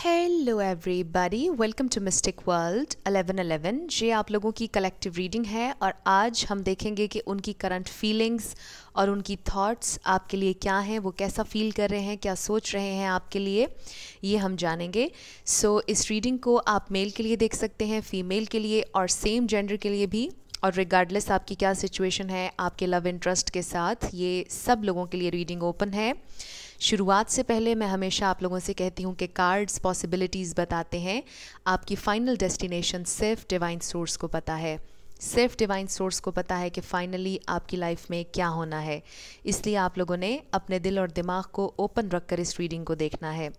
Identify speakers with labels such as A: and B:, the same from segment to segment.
A: Hello everybody welcome to mystic world 1111 ये आप लोगों की कलेक्टिव रीडिंग है और आज हम देखेंगे कि उनकी करंट फीलिंग्स और उनकी थॉट्स आपके लिए क्या हैं वो कैसा फील कर रहे हैं क्या सोच रहे हैं आपके लिए ये हम जानेंगे सो so, इस रीडिंग को आप मेल के लिए देख सकते हैं फीमेल के लिए और सेम जेंडर के लिए भी और रिगार्डलेस आपकी क्या सिचुएशन है आपके लव इंटरेस्ट के साथ ये सब लोगों के लिए रीडिंग ओपन है शुरुआत से पहले मैं हमेशा आप लोगों से कहती हूँ कि कार्ड्स पॉसिबिलिटीज़ बताते हैं आपकी फ़ाइनल डेस्टिनेशन सिर्फ डिवाइन सोर्स को पता है सिर्फ डिवाइन सोर्स को पता है कि फ़ाइनली आपकी लाइफ में क्या होना है इसलिए आप लोगों ने अपने दिल और दिमाग को ओपन रखकर इस रीडिंग को देखना है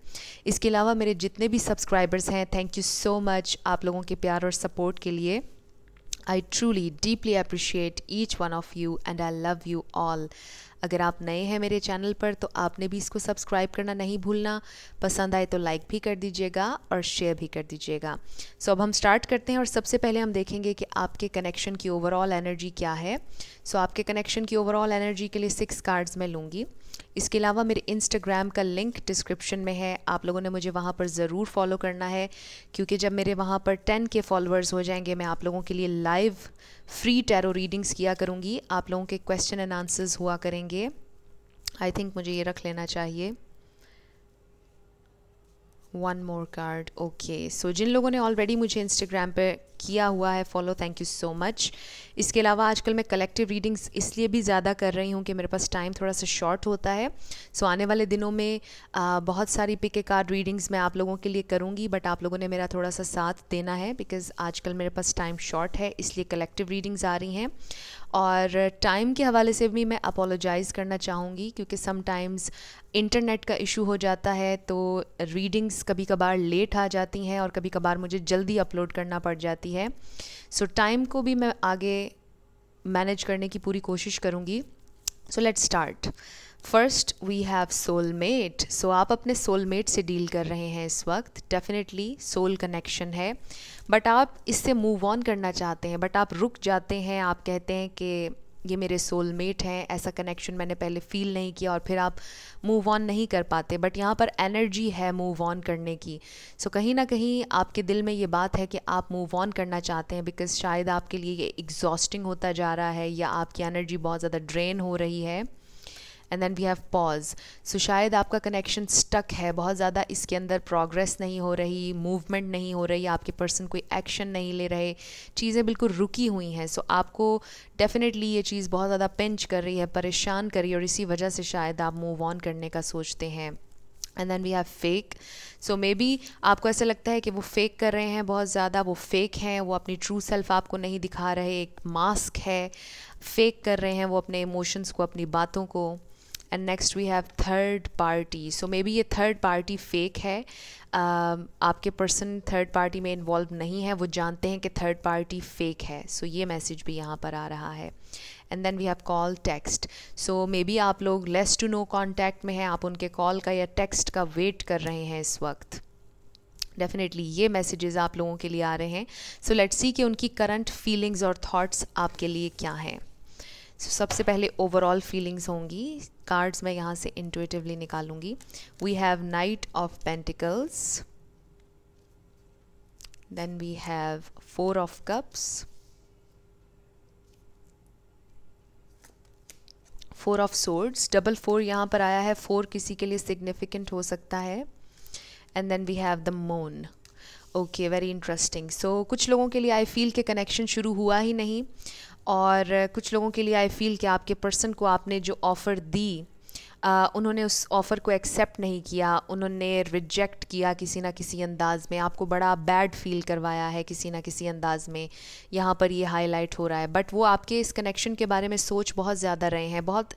A: इसके अलावा मेरे जितने भी सब्सक्राइबर्स हैं थैंक यू सो मच आप लोगों के प्यार और सपोर्ट के लिए I truly deeply appreciate each one of you and I love you all अगर आप नए हैं मेरे चैनल पर तो आपने भी इसको सब्सक्राइब करना नहीं भूलना पसंद आए तो लाइक भी कर दीजिएगा और शेयर भी कर दीजिएगा सो so, अब हम स्टार्ट करते हैं और सबसे पहले हम देखेंगे कि आपके कनेक्शन की ओवरऑल एनर्जी क्या है सो so, आपके कनेक्शन की ओवरऑल एनर्जी के लिए सिक्स कार्ड्स मैं लूँगी इसके अलावा मेरे इंस्टाग्राम का लिंक डिस्क्रिप्शन में है आप लोगों ने मुझे वहाँ पर ज़रूर फॉलो करना है क्योंकि जब मेरे वहाँ पर टेन के फॉलोअर्स हो जाएंगे मैं आप लोगों के लिए लाइव फ्री टैरो रीडिंग्स किया करूँगी आप लोगों के क्वेश्चन एंड आंसर्स हुआ करेंगे करेंगे आई थिंक मुझे ये रख लेना चाहिए one more card okay so जिन लोगों ने ऑलरेडी मुझे इंस्टाग्राम पे किया हुआ है follow thank you so much इसके अलावा आजकल मैं कलेक्टिव रीडिंग्स इसलिए भी ज़्यादा कर रही हूँ कि मेरे पास टाइम थोड़ा सा शॉर्ट होता है सो आने वाले दिनों में आ, बहुत सारी पिक ए कार्ड रीडिंग्स मैं आप लोगों के लिए करूँगी बट आप लोगों ने मेरा थोड़ा सा साथ देना है बिकॉज़ आजकल मेरे पास टाइम शॉर्ट है इसलिए कलेक्टिव रीडिंग्स आ रही हैं और टाइम के हवाले से भी मैं अपोलोजाइज़ करना चाहूँगी क्योंकि समटाइम्स इंटरनेट का इशू हो जाता है तो रीडिंग्स कभी कभार लेट आ जाती हैं और कभी कभार मुझे जल्दी अपलोड करना पड़ जाती जाती है सो so, टाइम को भी मैं आगे मैनेज करने की पूरी कोशिश करूँगी so let start first we have soulmate so आप अपने सोलमेट से डील कर रहे हैं इस वक्त डेफिनेटली सोल कनेक्शन है बट आप इससे मूव ऑन करना चाहते हैं बट आप रुक जाते हैं आप कहते हैं कि ये मेरे सोलमेट हैं ऐसा कनेक्शन मैंने पहले फ़ील नहीं किया और फिर आप मूव ऑन नहीं कर पाते बट यहाँ पर एनर्जी है मूव ऑन करने की सो so, कहीं ना कहीं आपके दिल में ये बात है कि आप मूव ऑन करना चाहते हैं बिकॉज़ शायद आपके लिए ये एग्जॉस्टिंग होता जा रहा है या आपकी एनर्जी बहुत ज़्यादा ड्रेन हो रही है and then we have pause so शायद आपका कनेक्शन स्टक है बहुत ज़्यादा इसके अंदर प्रोग्रेस नहीं हो रही मूवमेंट नहीं हो रही आपके पर्सन कोई एक्शन नहीं ले रहे चीज़ें बिल्कुल रुकी हुई हैं सो so आपको डेफिनेटली ये चीज़ बहुत ज़्यादा पिंच कर रही है परेशान कर रही है और इसी वजह से शायद आप मूव ऑन करने का सोचते हैं and then we have fake so maybe आपको ऐसा लगता है कि वो फेक कर रहे हैं बहुत ज़्यादा वो फेक हैं वो अपनी ट्रू सेल्फ आपको नहीं दिखा रहे एक मास्क है फेक कर रहे हैं वो अपने इमोशंस को अपनी बातों को and next we have third party so maybe ये थर्ड पार्टी फेक है uh, आपके पर्सन थर्ड पार्टी में इन्वॉल्व नहीं है वो जानते हैं कि थर्ड पार्टी फेक है सो so ये मैसेज भी यहाँ पर आ रहा है and then we have call text so maybe आप लोग लेस टू नो कॉन्टैक्ट में हैं आप उनके कॉल का या टेक्स्ट का वेट कर रहे हैं इस वक्त डेफिनेटली ये मैसेजेस आप लोगों के लिए आ रहे हैं सो लेट्स सी कि उनकी करंट फीलिंग्स और थॉट्स आपके लिए क्या हैं सो so, सबसे पहले ओवरऑल फीलिंग्स होंगी कार्ड्स मैं यहाँ से इंटुएटिवली निकालूंगी we have knight of pentacles then we have four of cups four of swords double four यहाँ पर आया है फोर किसी के लिए सिग्निफिकेंट हो सकता है and then we have the moon okay very interesting so कुछ लोगों के लिए आई फील के कनेक्शन शुरू हुआ ही नहीं और कुछ लोगों के लिए आई फील कि आपके पर्सन को आपने जो ऑफ़र दी आ, उन्होंने उस ऑफ़र को एक्सेप्ट नहीं किया उन्होंने रिजेक्ट किया किसी ना किसी अंदाज़ में आपको बड़ा बैड फील करवाया है किसी ना किसी अंदाज़ में यहाँ पर ये हाईलाइट हो रहा है बट वो आपके इस कनेक्शन के बारे में सोच बहुत ज़्यादा रहे हैं बहुत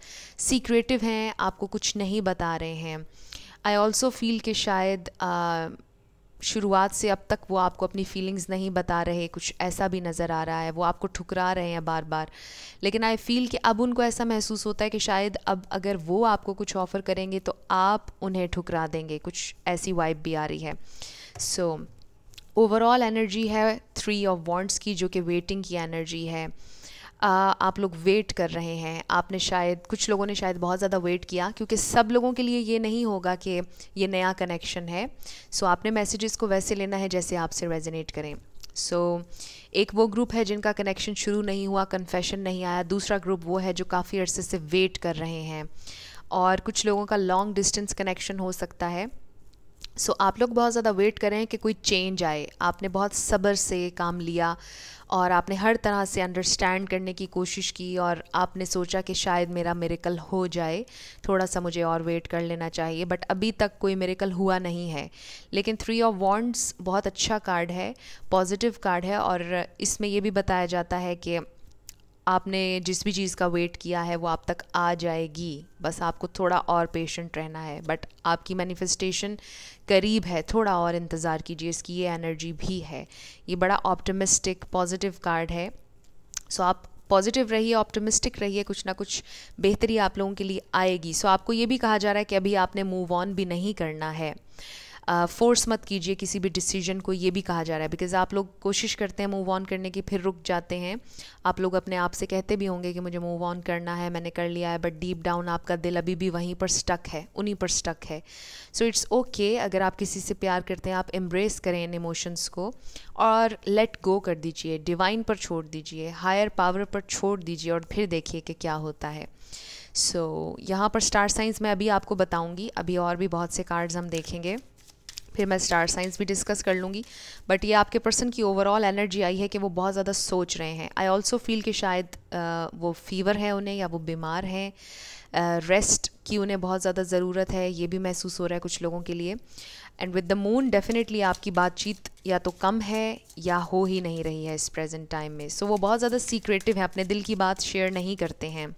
A: सीक्रेटिव हैं आपको कुछ नहीं बता रहे हैं आई ऑल्सो फील कि शायद आ, शुरुआत से अब तक वो आपको अपनी फीलिंग्स नहीं बता रहे कुछ ऐसा भी नज़र आ रहा है वो आपको ठुकरा रहे हैं बार बार लेकिन आई फील कि अब उनको ऐसा महसूस होता है कि शायद अब अगर वो आपको कुछ ऑफ़र करेंगे तो आप उन्हें ठुकरा देंगे कुछ ऐसी वाइब भी आ रही है सो ओवरऑल एनर्जी है थ्री ऑफ वॉन्ट्स की जो कि वेटिंग की एनर्जी है आप लोग वेट कर रहे हैं आपने शायद कुछ लोगों ने शायद बहुत ज़्यादा वेट किया क्योंकि सब लोगों के लिए ये नहीं होगा कि ये नया कनेक्शन है सो so, आपने मैसेजेस को वैसे लेना है जैसे आपसे रेजिनेट करें सो so, एक वो ग्रुप है जिनका कनेक्शन शुरू नहीं हुआ कन्फेशन नहीं आया दूसरा ग्रुप वो है जो काफ़ी अरसे से वेट कर रहे हैं और कुछ लोगों का लॉन्ग डिस्टेंस कनेक्शन हो सकता है सो so, आप लोग बहुत ज़्यादा वेट करें कि कोई चेंज आए आपने बहुत सब्र से काम लिया और आपने हर तरह से अंडरस्टैंड करने की कोशिश की और आपने सोचा कि शायद मेरा मेरेकल हो जाए थोड़ा सा मुझे और वेट कर लेना चाहिए बट अभी तक कोई मेरेकल हुआ नहीं है लेकिन थ्री ऑफ वॉन्ड्स बहुत अच्छा कार्ड है पॉजिटिव कार्ड है और इसमें यह भी बताया जाता है कि आपने जिस भी चीज़ का वेट किया है वो आप तक आ जाएगी बस आपको थोड़ा और पेशेंट रहना है बट आपकी मैनिफेस्टेशन करीब है थोड़ा और इंतज़ार कीजिए इसकी ये एनर्जी भी है ये बड़ा ऑप्टिमिस्टिक पॉजिटिव कार्ड है सो आप पॉजिटिव रहिए ऑप्टिमिस्टिक रहिए कुछ ना कुछ बेहतरी आप लोगों के लिए आएगी सो आपको ये भी कहा जा रहा है कि अभी आपने मूव ऑन भी नहीं करना है फोर्स मत कीजिए किसी भी डिसीजन को ये भी कहा जा रहा है बिकॉज आप लोग कोशिश करते हैं मूव ऑन करने की फिर रुक जाते हैं आप लोग अपने आप से कहते भी होंगे कि मुझे मूव ऑन करना है मैंने कर लिया है बट डीप डाउन आपका दिल अभी भी वहीं पर स्टक है उन्हीं पर स्टक है सो इट्स ओके अगर आप किसी से प्यार करते हैं आप एम्ब्रेस करें इन इमोशंस को और लेट गो कर दीजिए डिवाइन पर छोड़ दीजिए हायर पावर पर छोड़ दीजिए और फिर देखिए कि क्या होता है सो so, यहाँ पर स्टार साइंस मैं अभी आपको बताऊँगी अभी और भी बहुत से कार्ड्स हम देखेंगे फिर मैं स्टार साइंस भी डिस्कस कर लूँगी बट ये आपके पर्सन की ओवरऑल एनर्जी आई है कि वो बहुत ज़्यादा सोच रहे हैं आई ऑल्सो फील कि शायद आ, वो फीवर है उन्हें या वो बीमार हैं रेस्ट की उन्हें बहुत ज़्यादा ज़रूरत है ये भी महसूस हो रहा है कुछ लोगों के लिए and with the moon definitely आपकी बातचीत या तो कम है या हो ही नहीं रही है इस प्रेजेंट टाइम में सो so, वो बहुत ज़्यादा सीक्रेटिव है अपने दिल की बात शेयर नहीं करते हैं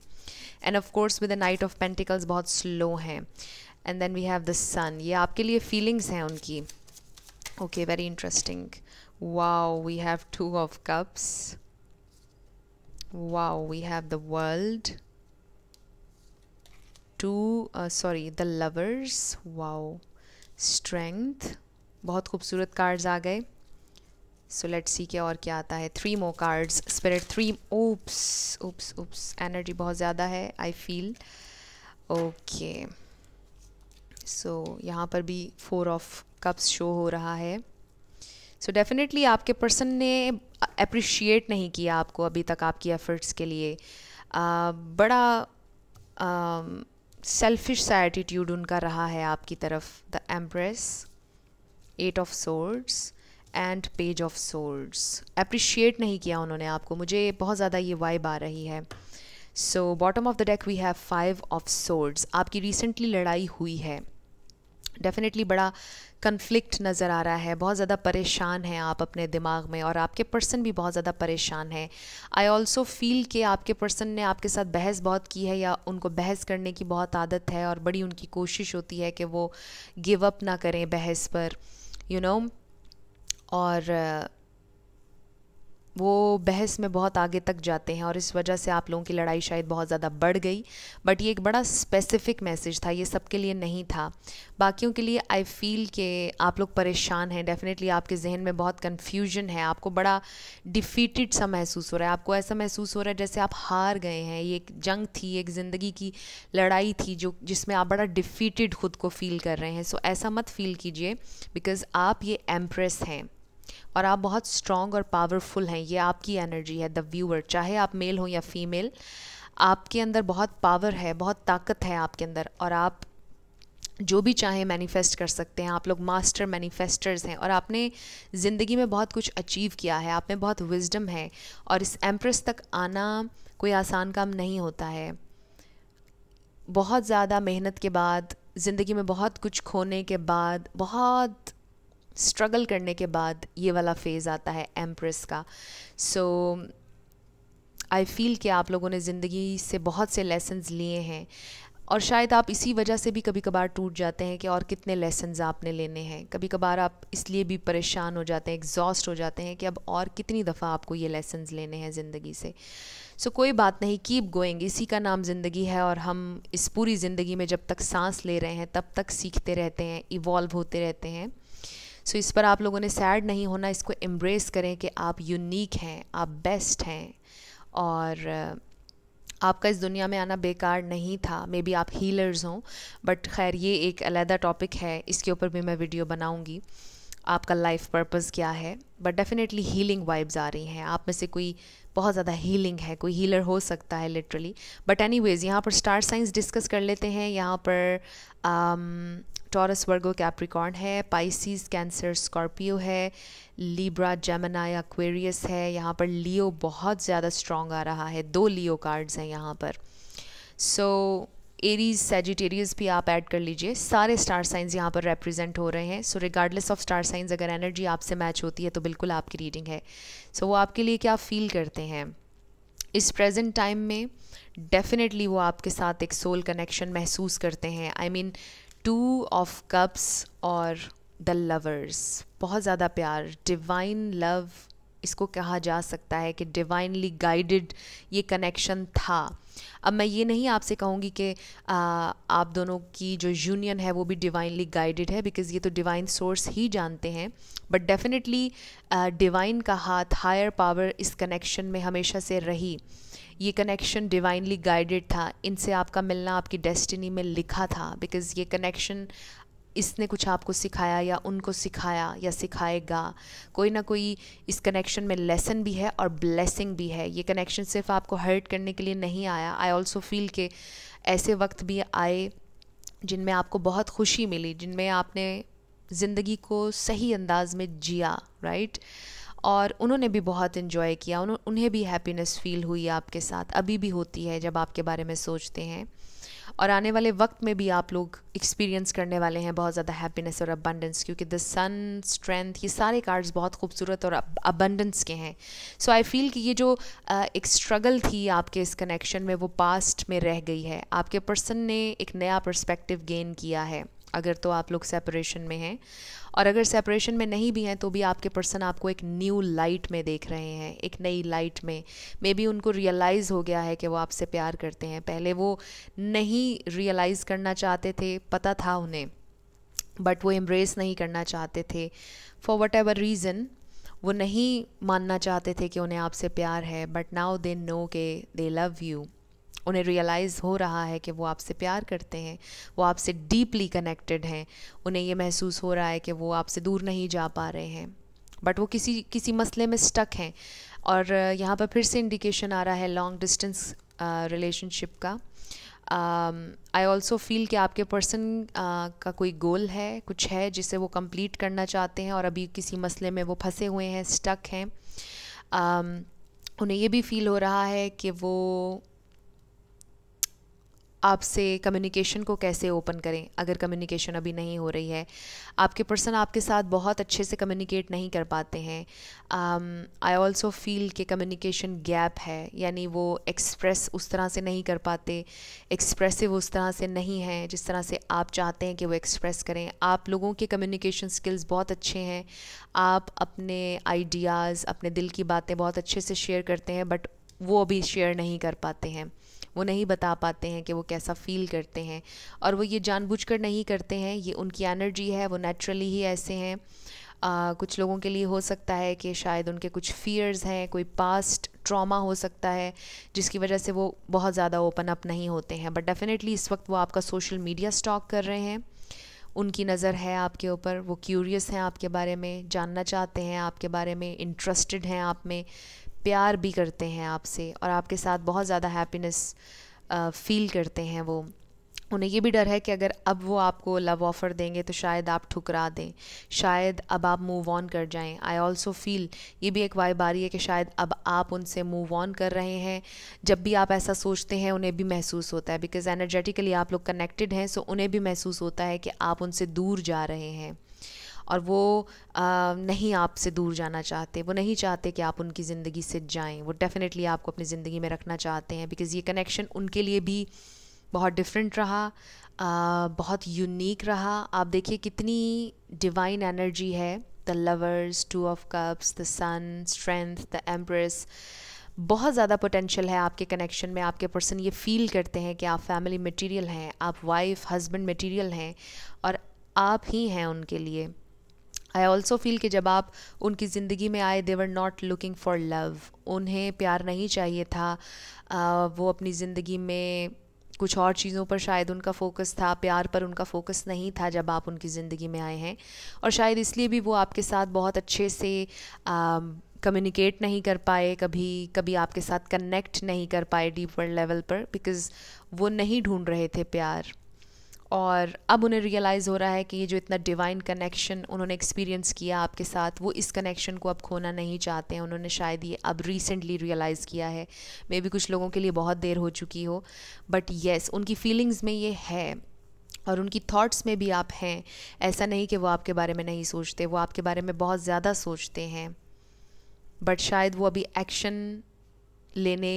A: and of course with the knight of pentacles बहुत स्लो हैं and then we have the sun ये आपके लिए फीलिंग्स हैं उनकी okay very interesting wow we have two of cups wow we have the world two sorry the lovers wow strength बहुत खूबसूरत cards आ गए सो लेट्स सी के और क्या आता है three more cards spirit three oops oops oops energy बहुत ज़्यादा है I feel okay okay. So यहाँ पर भी फोर ऑफ कप्स शो हो रहा है सो so डेफिनेटली आपके पर्सन ने अप्रिशिएट नहीं किया आपको अभी तक आपकी एफ़र्ट्स के लिए आ, बड़ा सेल्फिश सा एटीट्यूड उनका रहा है आपकी तरफ the empress eight of swords and page of swords appreciate नहीं किया उन्होंने आपको मुझे बहुत ज़्यादा ये वाइब आ रही है so bottom of the deck we have five of swords आपकी रिसेंटली लड़ाई हुई है डेफिनेटली बड़ा कन्फ्लिक्ट नज़र आ रहा है बहुत ज़्यादा परेशान हैं आप अपने दिमाग में और आपके पर्सन भी बहुत ज़्यादा परेशान हैं आई ऑल्सो फील कि आपके पर्सन ने आपके साथ बहस बहुत की है या उनको बहस करने की बहुत आदत है और बड़ी उनकी कोशिश होती है कि वो गिव अप ना करें बहस पर यू you नो know? और वो बहस में बहुत आगे तक जाते हैं और इस वजह से आप लोगों की लड़ाई शायद बहुत ज़्यादा बढ़ गई बट ये एक बड़ा स्पेसिफिक मैसेज था ये सबके लिए नहीं था बाकियों के लिए आई फील के आप लोग परेशान हैं डेफिनेटली आपके जहन में बहुत कन्फ्यूजन है आपको बड़ा डिफ़ीटेड सा महसूस हो रहा है आपको ऐसा महसूस हो रहा है जैसे आप हार गए हैं ये एक जंग थी एक ज़िंदगी की लड़ाई थी जो जिसमें आप बड़ा डिफ़ीटेड खुद को फील कर रहे हैं सो so, ऐसा मत फील कीजिए बिकॉज़ आप ये एम्प्रेस हैं और आप बहुत स्ट्रॉन्ग और पावरफुल हैं ये आपकी एनर्जी है द व्यूअर चाहे आप मेल हो या फीमेल आपके अंदर बहुत पावर है बहुत ताकत है आपके अंदर और आप जो भी चाहें मैनिफेस्ट कर सकते हैं आप लोग मास्टर मैनिफेस्टर्स हैं और आपने ज़िंदगी में बहुत कुछ अचीव किया है आप में बहुत विजडम है और इस एम्प्रेस तक आना कोई आसान काम नहीं होता है बहुत ज़्यादा मेहनत के बाद ज़िंदगी में बहुत कुछ खोने के बाद बहुत स्ट्रगल करने के बाद ये वाला फेज़ आता है एम्प्रेस का सो आई फील कि आप लोगों ने ज़िंदगी से बहुत से लेसन्स लिए हैं और शायद आप इसी वजह से भी कभी कभार टूट जाते हैं कि और कितने लेसन्स आपने लेने हैं कभी कभार आप इसलिए भी परेशान हो जाते हैं एग्जॉस्ट हो जाते हैं कि अब और कितनी दफ़ा आपको ये लेसन्स लेने हैं ज़िंदगी से सो so, कोई बात नहीं कीप गोइंग इसी का नाम ज़िंदगी है और हम इस पूरी ज़िंदगी में जब तक सांस ले रहे हैं तब तक सीखते रहते हैं इवॉल्व होते रहते हैं सो so, इस पर आप लोगों ने सैड नहीं होना इसको एम्ब्रेस करें कि आप यूनिक हैं आप बेस्ट हैं और uh, आपका इस दुनिया में आना बेकार नहीं था मे बी आप हीलर्स हों बट खैर ये एक अलहदा टॉपिक है इसके ऊपर भी मैं वीडियो बनाऊँगी आपका लाइफ पर्पस क्या है बट डेफ़िनेटली हीलिंग वाइब्स आ रही हैं आप में से कोई बहुत ज़्यादा हीलिंग है कोई हीलर हो सकता है लिटरली बट एनी वेज़ यहाँ पर स्टार साइंस डिस्कस कर लेते हैं यहाँ पर टॉरस वर्गो कैप्रिकॉर्न है पाइसिस कैंसर स्कॉर्पियो है लीब्रा जेमना या क्वेरियस है यहाँ पर लियो बहुत ज़्यादा स्ट्रॉन्ग आ रहा है दो लियो कार्ड्स हैं यहाँ पर सो so, एरीज सेजिटेरियस भी आप ऐड कर लीजिए सारे स्टार साइंस यहाँ पर रिप्रेजेंट हो रहे हैं so regardless of star science अगर एनर्जी आपसे मैच होती है तो बिल्कुल आपकी रीडिंग है सो so, वो आपके लिए क्या फील करते हैं इस प्रेजेंट टाइम में डेफिनेटली वो आपके साथ एक सोल कनेक्शन महसूस करते हैं I mean two of cups और द लवर्स बहुत ज़्यादा प्यार डिवाइन लव इसको कहा जा सकता है कि डिवाइनली गाइडेड ये कनेक्शन था अब मैं ये नहीं आपसे कहूँगी कि आप दोनों की जो यूनियन है वो भी डिवाइनली गाइडेड है बिकॉज़ ये तो डिवाइन सोर्स ही जानते हैं बट डेफिनेटली डिवाइन का हाथ हायर पावर इस कनेक्शन में हमेशा से रही ये कनेक्शन डिवाइनली गाइडेड था इनसे आपका मिलना आपकी डेस्टिनी में लिखा था बिकॉज़ ये कनेक्शन इसने कुछ आपको सिखाया या उनको सिखाया या सिखाएगा कोई ना कोई इस कनेक्शन में लेसन भी है और ब्लेसिंग भी है ये कनेक्शन सिर्फ आपको हर्ट करने के लिए नहीं आया आई ऑल्सो फील के ऐसे वक्त भी आए जिनमें आपको बहुत खुशी मिली जिनमें आपने ज़िंदगी को सही अंदाज में जिया राइट और उन्होंने भी बहुत इन्जॉय किया उन्हें भी हैप्पीनेस फील हुई आपके साथ अभी भी होती है जब आपके बारे में सोचते हैं और आने वाले वक्त में भी आप लोग एक्सपीरियंस करने वाले हैं बहुत ज़्यादा हैप्पीनेस और अबंडेंस क्योंकि द सन स्ट्रेंथ ये सारे कार्ड्स बहुत खूबसूरत और अबंडेंस के हैं सो आई फील कि ये जो uh, एक स्ट्रगल थी आपके इस कनेक्शन में वो पास्ट में रह गई है आपके पर्सन ने एक नया पर्सपेक्टिव गेन किया है अगर तो आप लोग सेपरेशन में हैं और अगर सेपरेशन में नहीं भी हैं तो भी आपके पर्सन आपको एक न्यू लाइट में देख रहे हैं एक नई लाइट में मे बी उनको रियलाइज़ हो गया है कि वो आपसे प्यार करते हैं पहले वो नहीं रियलाइज़ करना चाहते थे पता था उन्हें बट वो एम्ब्रेस नहीं करना चाहते थे फॉर वट एवर रीज़न वो नहीं मानना चाहते थे कि उन्हें आपसे प्यार है बट नाउ दे नो के दे लव यू उन्हें रियलाइज़ हो रहा है कि वो आपसे प्यार करते हैं वो आपसे डीपली कनेक्टेड हैं उन्हें ये महसूस हो रहा है कि वो आपसे दूर नहीं जा पा रहे हैं बट वो किसी किसी मसले में स्टक हैं और यहाँ पर फिर से इंडिकेशन आ रहा है लॉन्ग डिस्टेंस रिलेशनशिप का आई ऑल्सो फील कि आपके पर्सन uh, का कोई गोल है कुछ है जिसे वो कंप्लीट करना चाहते हैं और अभी किसी मसले में वो फंसे हुए हैं स्टक हैं um, उन्हें ये भी फील हो रहा है कि वो आपसे कम्युनिकेशन को कैसे ओपन करें अगर कम्युनिकेशन अभी नहीं हो रही है आपके पर्सन आपके साथ बहुत अच्छे से कम्युनिकेट नहीं कर पाते हैं आई ऑल्सो फील कि कम्युनिकेशन गैप है यानी वो एक्सप्रेस उस तरह से नहीं कर पाते एक्सप्रेसिव उस तरह से नहीं है जिस तरह से आप चाहते हैं कि वो एक्सप्रेस करें आप लोगों के कम्युनिकेशन स्किल्स बहुत अच्छे हैं आप अपने आइडियाज़ अपने दिल की बातें बहुत अच्छे से शेयर करते हैं बट वो अभी शेयर नहीं कर पाते हैं वो नहीं बता पाते हैं कि वो कैसा फील करते हैं और वो ये जानबूझकर नहीं करते हैं ये उनकी एनर्जी है वो नेचुरली ही ऐसे हैं कुछ लोगों के लिए हो सकता है कि शायद उनके कुछ फियर्स हैं कोई पास्ट ट्रॉमा हो सकता है जिसकी वजह से वो बहुत ज़्यादा ओपन अप नहीं होते हैं बट डेफ़िनेटली इस वक्त वो आपका सोशल मीडिया स्टॉक कर रहे हैं उनकी नज़र है आपके ऊपर वो क्यूरियस हैं आपके बारे में जानना चाहते हैं आपके बारे में इंटरेस्टेड हैं आप में प्यार भी करते हैं आपसे और आपके साथ बहुत ज़्यादा हैप्पीनेस फील करते हैं वो उन्हें ये भी डर है कि अगर अब वो आपको लव ऑफ़र देंगे तो शायद आप ठुकरा दें शायद अब आप मूव ऑन कर जाएं आई ऑल्सो फील ये भी एक वाइब आ रही है कि शायद अब आप उनसे मूव ऑन कर रहे हैं जब भी आप ऐसा सोचते हैं उन्हें भी महसूस होता है बिकॉज़ एनर्जेटिकली आप लोग कनेक्टेड हैं सो उन्हें भी महसूस होता है कि आप उनसे दूर जा रहे हैं और वो आ, नहीं आपसे दूर जाना चाहते वो नहीं चाहते कि आप उनकी ज़िंदगी से जाएं वो डेफ़िनेटली आपको अपनी ज़िंदगी में रखना चाहते हैं बिकॉज़ ये कनेक्शन उनके लिए भी बहुत डिफरेंट रहा आ, बहुत यूनिक रहा आप देखिए कितनी डिवाइन एनर्जी है the lovers two of cups the sun strength the empress बहुत ज़्यादा पोटेंशियल है आपके कनेक्शन में आपके पर्सन ये फील करते हैं कि आप फैमिली मटेरियल हैं आप वाइफ हस्बैंड मटेरियल हैं और आप ही हैं उनके लिए आई ऑल्सो फील कि जब आप उनकी ज़िंदगी में आए they were not looking for love उन्हें प्यार नहीं चाहिए था आ, वो अपनी ज़िंदगी में कुछ और चीज़ों पर शायद उनका फोकस था प्यार पर उनका फोकस नहीं था जब आप उनकी ज़िंदगी में आए हैं और शायद इसलिए भी वो आपके साथ बहुत अच्छे से कम्युनिकेट नहीं कर पाए कभी कभी आपके साथ कनेक्ट नहीं कर पाए डीपर लेवल पर बिकॉज़ वो नहीं ढूंढ रहे थे प्यार और अब उन्हें रियलाइज़ हो रहा है कि ये जो इतना डिवाइन कनेक्शन उन्होंने एक्सपीरियंस किया आपके साथ वो इस कनेक्शन को अब खोना नहीं चाहते हैं उन्होंने शायद ये अब रिसेंटली रियलाइज़ किया है मे बी कुछ लोगों के लिए बहुत देर हो चुकी हो बट येस yes, उनकी फीलिंग्स में ये है और उनकी थॉट्स में भी आप हैं ऐसा नहीं कि वो आपके बारे में नहीं सोचते वो आपके बारे में बहुत ज़्यादा सोचते हैं बट शायद वो अभी एक्शन लेने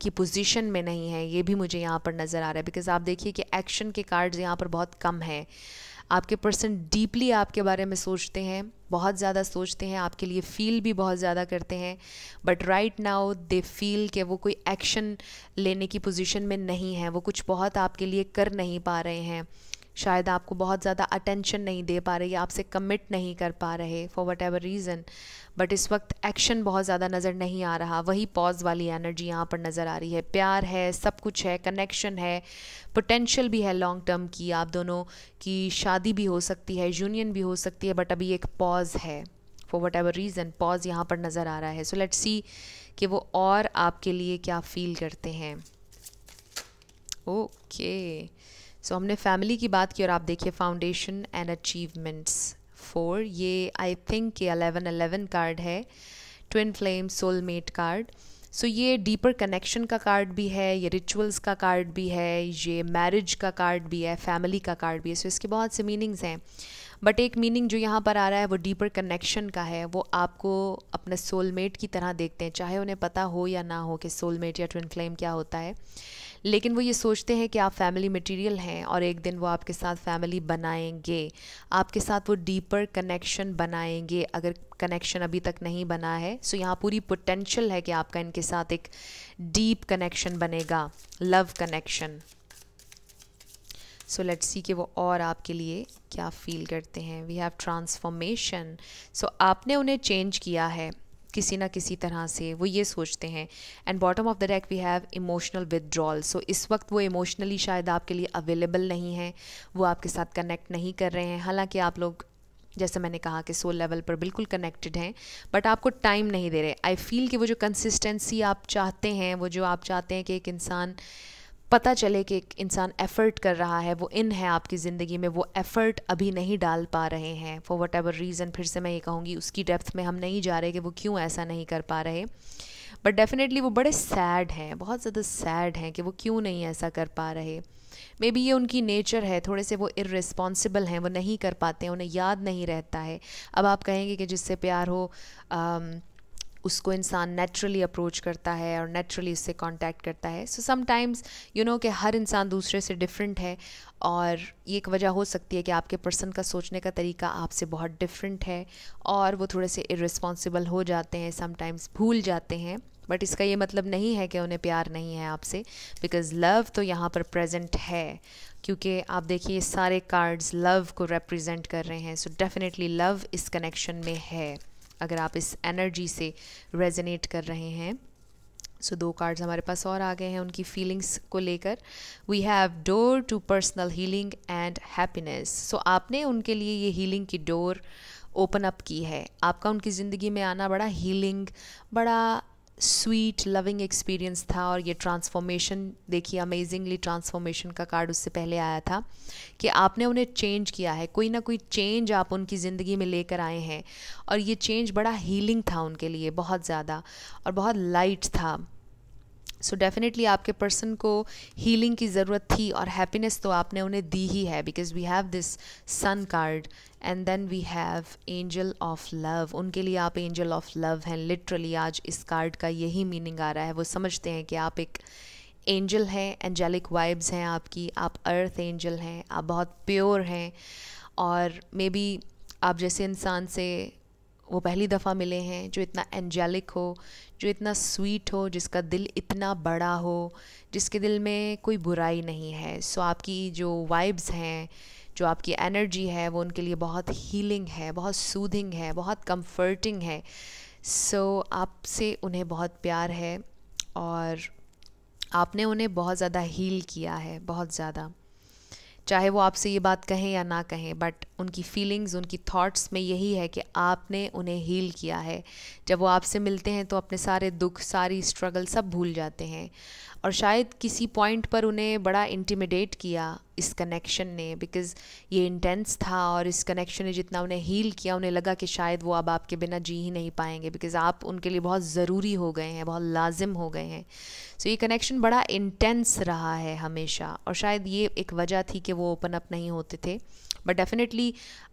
A: की पोजीशन में नहीं है ये भी मुझे यहाँ पर नज़र आ रहा है बिकॉज आप देखिए कि एक्शन के कार्ड्स यहाँ पर बहुत कम है आपके पर्सन डीपली आपके बारे में सोचते हैं बहुत ज़्यादा सोचते हैं आपके लिए फील भी बहुत ज़्यादा करते हैं but right now they feel कि वो कोई एक्शन लेने की पोजीशन में नहीं है वो कुछ बहुत आपके लिए कर नहीं पा रहे हैं शायद आपको बहुत ज़्यादा अटेंशन नहीं दे पा रहे या आपसे कमिट नहीं कर पा रहे for whatever reason but इस वक्त एक्शन बहुत ज़्यादा नज़र नहीं आ रहा वही पॉज वाली एनर्जी यहाँ पर नज़र आ रही है प्यार है सब कुछ है कनेक्शन है पोटेंशियल भी है लॉन्ग टर्म की आप दोनों की शादी भी हो सकती है यूनियन भी हो सकती है बट अभी एक पॉज है for whatever reason pause यहाँ पर नज़र आ रहा है सो लेट्स सी कि वो और आपके लिए क्या फील करते हैं ओके okay. सो हमने फैमिली की बात की और आप देखिए फाउंडेशन एंड अचीवमेंट्स फोर ये आई थिंक ये अलेवन अलेवन कार्ड है twin flame soulmate card so ये डीपर कनेक्शन का कार्ड भी है ये रिचुअल्स का कार्ड भी है ये मैरिज का कार्ड भी है फैमिली का कार्ड भी है सो so, इसके बहुत से मीनिंग्स हैं बट एक मीनिंग जो यहाँ पर आ रहा है वो डीपर कनेक्शन का है वो आपको अपने सोलमेट की तरह देखते हैं चाहे उन्हें पता हो या ना हो कि सोलमेट या ट्विन फ्लेम क्या होता है लेकिन वो ये सोचते हैं कि आप फैमिली मटेरियल हैं और एक दिन वो आपके साथ फैमिली बनाएंगे आपके साथ वो डीपर कनेक्शन बनाएंगे अगर कनेक्शन अभी तक नहीं बना है सो यहाँ पूरी पोटेंशल है कि आपका इनके साथ एक डीप कनेक्शन बनेगा love connection so let's see कि वो और आपके लिए क्या फील करते हैं वी हैव ट्रांसफॉर्मेशन सो आपने उन्हें चेंज किया है किसी ना किसी तरह से वो ये सोचते हैं and bottom of the deck we have emotional withdrawal so इस वक्त वो इमोशनली शायद आपके लिए अवेलेबल नहीं है वो आपके साथ कनेक्ट नहीं कर रहे हैं हालांकि आप लोग जैसे मैंने कहा कि सोल लेवल पर बिल्कुल कनेक्टेड हैं बट आपको टाइम नहीं दे रहे आई फील कि वो जो कंसिस्टेंसी आप चाहते हैं वो जो आप चाहते हैं कि एक इंसान पता चले कि एक इंसान एफ़र्ट कर रहा है वो इन है आपकी ज़िंदगी में वो एफ़र्ट अभी नहीं डाल पा रहे हैं फॉर वट एवर रीज़न फिर से मैं ये कहूँगी उसकी डेप्थ में हम नहीं जा रहे कि वो क्यों ऐसा नहीं कर पा रहे बट डेफ़िनेटली वो बड़े सैड हैं बहुत ज़्यादा सैड हैं कि वो क्यों नहीं ऐसा कर पा रहे मे बी ये उनकी नेचर है थोड़े से वो इरेस्पॉन्सिबल हैं वो नहीं कर पाते हैं उन्हें याद नहीं रहता है अब आप कहेंगे कि जिससे प्यार हो आ, um, उसको इंसान नेचुरली अप्रोच करता है और नेचुरली उससे कांटेक्ट करता है सो समटाइम्स यू नो कि हर इंसान दूसरे से डिफरेंट है और ये एक वजह हो सकती है कि आपके पर्सन का सोचने का तरीका आपसे बहुत डिफरेंट है और वो थोड़े से इरेस्पॉन्सिबल हो जाते हैं समटाइम्स भूल जाते हैं बट इसका ये मतलब नहीं है कि उन्हें प्यार नहीं है आपसे बिकॉज़ लव तो यहाँ पर प्रेजेंट है क्योंकि आप देखिए सारे कार्ड्स लव को रिप्रेजेंट कर रहे हैं सो डेफिनेटली लव इस कनेक्शन में है अगर आप इस एनर्जी से रेजनेट कर रहे हैं सो so, दो कार्ड्स हमारे पास और आ गए हैं उनकी फीलिंग्स को लेकर we have door to personal healing and happiness so आपने उनके लिए ये हीलिंग की डोर ओपन अप की है आपका उनकी ज़िंदगी में आना बड़ा हीलिंग बड़ा स्वीट लविंग एक्सपीरियंस था और ये ट्रांसफॉर्मेशन देखिए अमेजिंगली ट्रांसफॉर्मेशन का कार्ड उससे पहले आया था कि आपने उन्हें चेंज किया है कोई ना कोई चेंज आप उनकी ज़िंदगी में लेकर आए हैं और ये चेंज बड़ा हीलिंग था उनके लिए बहुत ज़्यादा और बहुत लाइट था सो डेफिनेटली आपके पर्सन को हीलिंग की ज़रूरत थी और हैप्पीनेस तो आपने उन्हें दी ही है because we have this sun card and then we have angel of love उनके लिए आप एंजल ऑफ लव हैं लिटरली आज इस कार्ड का यही मीनिंग आ रहा है वो समझते हैं कि आप एक एंजल हैं एंजेलिक वाइब्स हैं आपकी आप अर्थ एंजल हैं आप बहुत प्योर हैं और मे बी आप जैसे इंसान से वो पहली दफ़ा मिले हैं जो इतना एंजेलिक हो जो इतना स्वीट हो जिसका दिल इतना बड़ा हो जिसके दिल में कोई बुराई नहीं है सो आपकी जो वाइब्स हैं जो आपकी एनर्जी है वो उनके लिए बहुत हीलिंग है बहुत सूदिंग है बहुत कंफर्टिंग है सो so, आपसे उन्हें बहुत प्यार है और आपने उन्हें बहुत ज़्यादा हील किया है बहुत ज़्यादा चाहे वो आपसे ये बात कहें या ना कहें बट उनकी फीलिंग्स उनकी थॉट्स में यही है कि आपने उन्हें हील किया है जब वो आपसे मिलते हैं तो अपने सारे दुख सारी स्ट्रगल सब भूल जाते हैं और शायद किसी पॉइंट पर उन्हें बड़ा इंटिमिडेट किया इस कनेक्शन ने बिकॉज़ ये इंटेंस था और इस कनेक्शन ने जितना उन्हें हील किया उन्हें लगा कि शायद वो अब आपके बिना जी ही नहीं पाएंगे बिकॉज़ आप उनके लिए बहुत ज़रूरी हो गए हैं बहुत लाजिम हो गए हैं सो so, ये कनेक्शन बड़ा इंटेंस रहा है हमेशा और शायद ये एक वजह थी कि वो ओपन अप नहीं होते थे बट डेफिनेटली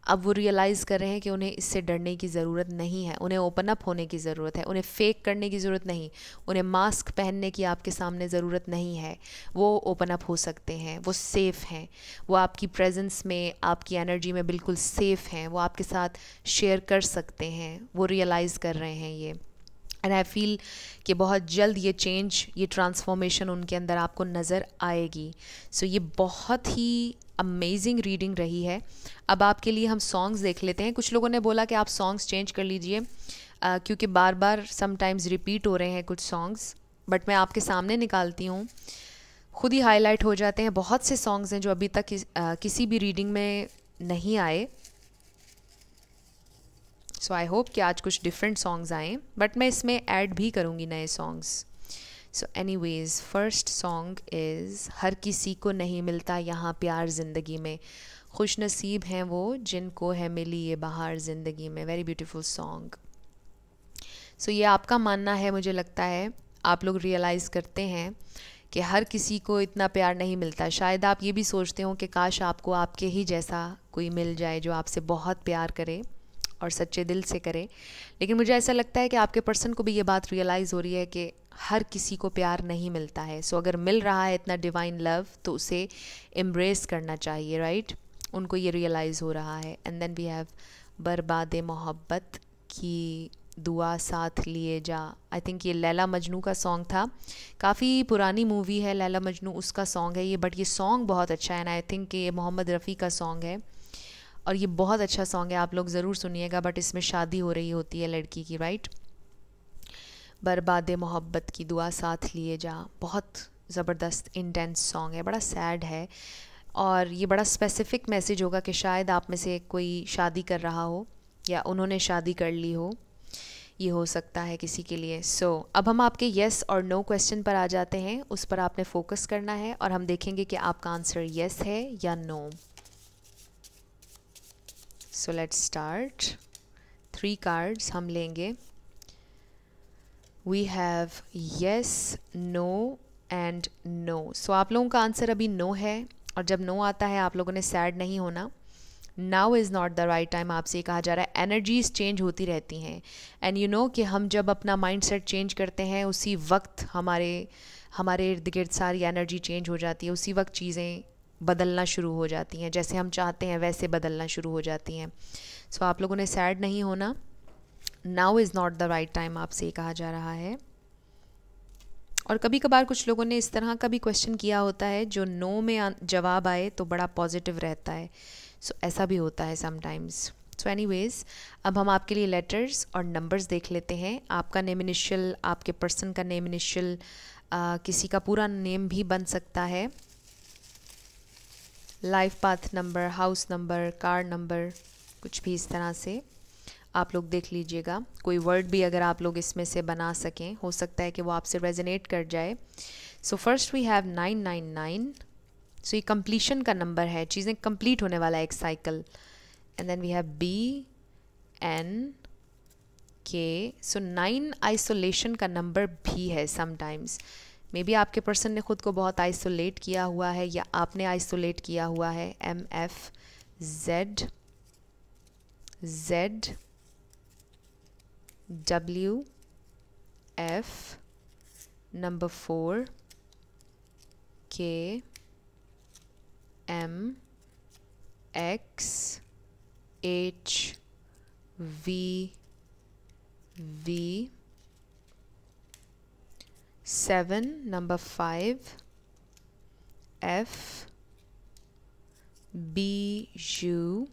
A: अब वो रियलाइज़ कर रहे हैं कि उन्हें इससे डरने की ज़रूरत नहीं है उन्हें ओपन अप होने की ज़रूरत है उन्हें फेक करने की ज़रूरत नहीं उन्हें मास्क पहनने की आपके सामने ज़रूरत नहीं है वो ओपन अप हो सकते हैं वो सेफ़ हैं हैं वो आपकी प्रेजेंस में आपकी एनर्जी में बिल्कुल सेफ़ हैं वो आपके साथ शेयर कर सकते हैं वो रियलाइज़ कर रहे हैं ये एंड आई फील कि बहुत जल्द ये चेंज ये ट्रांसफॉर्मेशन उनके अंदर आपको नज़र आएगी सो so, ये बहुत ही अमेजिंग रीडिंग रही है अब आपके लिए हम सॉन्ग्स देख लेते हैं कुछ लोगों ने बोला कि आप सॉन्ग्स चेंज कर लीजिए क्योंकि बार बार समटाइम्स रिपीट हो रहे हैं कुछ सॉन्ग्स बट मैं आपके सामने निकालती हूँ खुद ही हाईलाइट हो जाते हैं बहुत से सॉन्ग्स हैं जो अभी तक किस, आ, किसी भी रीडिंग में नहीं आए सो आई होप कि आज कुछ डिफरेंट सॉन्ग्स आए बट मैं इसमें ऐड भी करूँगी नए songs so anyways first song is हर किसी को नहीं मिलता यहाँ प्यार ज़िंदगी में खुश नसीब हैं वो जिनको है मिली ये बाहर ज़िंदगी में वेरी ब्यूटीफुल सॉन्ग सो ये आपका मानना है मुझे लगता है आप लोग रियलाइज़ करते हैं कि हर किसी को इतना प्यार नहीं मिलता शायद आप ये भी सोचते हो कि काश आपको आपके ही जैसा कोई मिल जाए जो आपसे बहुत प्यार करे और सच्चे दिल से करे लेकिन मुझे ऐसा लगता है कि आपके पर्सन को भी ये बात रियलाइज़ हो रही है कि हर किसी को प्यार नहीं मिलता है सो अगर मिल रहा है इतना डिवाइन लव तो उसे एम्ब्रेस करना चाहिए राइट उनको ये रियलाइज़ हो रहा है एंड देन वी हैव बर्बाद मोहब्बत की दुआ साथ लिए जा आई थिंक ये लैला मजनू का सॉन्ग था काफ़ी पुरानी मूवी है लैला मजनू उसका सॉन्ग है ये बट ये सॉन्ग बहुत अच्छा है एंड आई थिंक ये मोहम्मद रफ़ी का सॉन्ग है और ये बहुत अच्छा सॉन्ग है आप लोग ज़रूर सुनिएगा बट इसमें शादी हो रही होती है लड़की की राइट बर्बाद मोहब्बत की दुआ साथ लिए जा बहुत ज़बरदस्त इंटेंस सॉन्ग है बड़ा सैड है और ये बड़ा स्पेसिफिक मैसेज होगा कि शायद आप में से कोई शादी कर रहा हो या उन्होंने शादी कर ली हो ये हो सकता है किसी के लिए सो so, अब हम आपके येस और नो क्वेश्चन पर आ जाते हैं उस पर आपने फोकस करना है और हम देखेंगे कि आपका आंसर येस है या no so let start three cards हम लेंगे we have yes no and no so आप लोगों का आंसर अभी नो no है और जब नो no आता है आप लोगों ने सैड नहीं होना now is not the right time आपसे कहा जा रहा है एनर्जीज चेंज होती रहती हैं एंड यू नो कि हम जब अपना माइंड सेट चेंज करते हैं उसी वक्त हमारे हमारे इर्द गिर्द सारी एनर्जी चेंज हो जाती है उसी वक्त चीज़ें बदलना शुरू हो जाती हैं जैसे हम चाहते हैं वैसे बदलना शुरू हो जाती हैं सो so, आप लोगों ने सैड नहीं होना now is not the right time आपसे ये कहा जा रहा है और कभी कभार कुछ लोगों ने इस तरह का भी क्वेश्चन किया होता है जो नो में जवाब आए तो बड़ा पॉजिटिव रहता है सो so, ऐसा भी होता है समटाइम्स सो वेज अब हम आपके लिए लेटर्स और नंबर्स देख लेते हैं आपका नेम इनिशियल आपके पर्सन का नेम इनिशियल किसी का पूरा नेम भी बन सकता है life path number house number car number कुछ भी इस तरह से आप लोग देख लीजिएगा कोई वर्ड भी अगर आप लोग इसमें से बना सकें हो सकता है कि वो आपसे रेजोनेट कर जाए so first we have nine nine nine so ये कंप्लीशन का नंबर है चीज़ें कंप्लीट होने वाला है एक cycle and then we have B N K so nine isolation का नंबर भी है समटाइम्स मे बी आपके पर्सन ने ख़ुद को बहुत आइसोलेट किया हुआ है या आपने आइसोलेट किया हुआ है M F Z Z W F number four K M X H V V 7 number 5 F B U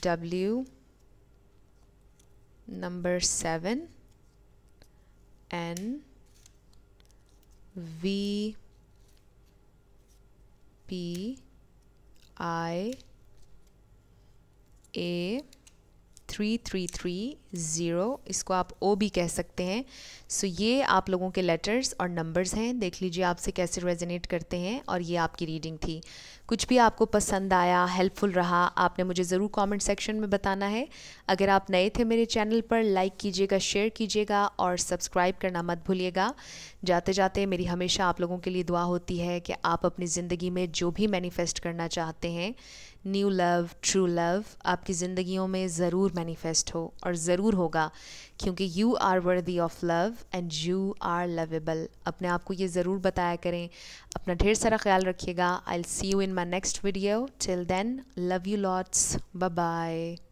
A: W number 7 N V P I A 333 zero इसको आप ओ भी कह सकते हैं सो so, ये आप लोगों के लेटर्स और नंबर्स हैं देख लीजिए आपसे कैसे रेजोनेट करते हैं और ये आपकी रीडिंग थी कुछ भी आपको पसंद आया हेल्पफुल रहा आपने मुझे ज़रूर कमेंट सेक्शन में बताना है अगर आप नए थे मेरे चैनल पर लाइक कीजिएगा शेयर कीजिएगा और सब्सक्राइब करना मत भूलिएगा जाते जाते मेरी हमेशा आप लोगों के लिए दुआ होती है कि आप अपनी ज़िंदगी में जो भी मैनिफेस्ट करना चाहते हैं न्यू लव ट्रू लव आपकी ज़िंदगियों में ज़रूर मैनिफेस्ट हो और ज़रूर ज़रूर होगा क्योंकि you are worthy of love and you are lovable अपने आप को ये ज़रूर बताया करें अपना ढेर सारा ख्याल रखिएगा I see you in my next video till then love you lots bye